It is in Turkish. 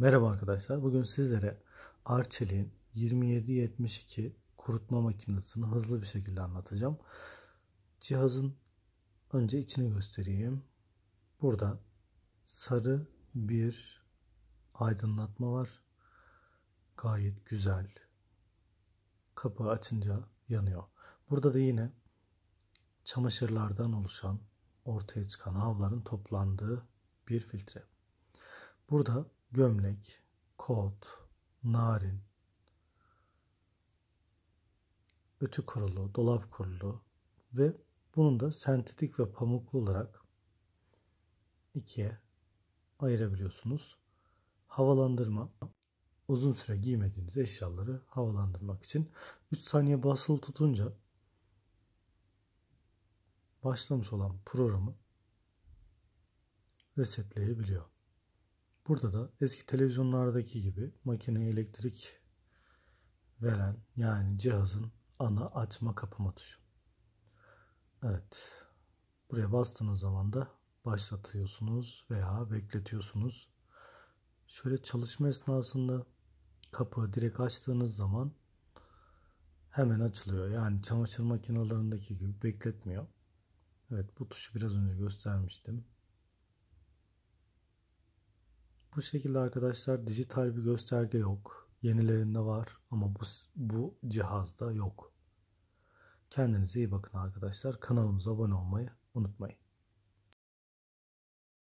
Merhaba arkadaşlar. Bugün sizlere Arçelik'in 2772 kurutma makinesini hızlı bir şekilde anlatacağım. Cihazın önce içini göstereyim. Burada sarı bir aydınlatma var. Gayet güzel. Kapağı açınca yanıyor. Burada da yine çamaşırlardan oluşan ortaya çıkan havların toplandığı bir filtre. Burada gömlek, kot, narin, ütü kurulu, dolap kurulu ve bunun da sentetik ve pamuklu olarak ikiye ayırabiliyorsunuz. Havalandırma uzun süre giymediğiniz eşyaları havalandırmak için 3 saniye basılı tutunca başlamış olan programı resetleyebiliyor. Burada da eski televizyonlardaki gibi makineye elektrik veren yani cihazın ana açma kapama tuşu. Evet. Buraya bastığınız zaman da başlatıyorsunuz veya bekletiyorsunuz. Şöyle çalışma esnasında kapı direkt açtığınız zaman hemen açılıyor. Yani çamaşır makinelerindeki gibi bekletmiyor. Evet bu tuşu biraz önce göstermiştim bu şekilde arkadaşlar dijital bir gösterge yok. Yenilerinde var ama bu, bu cihazda yok. Kendinize iyi bakın arkadaşlar. Kanalımıza abone olmayı unutmayın.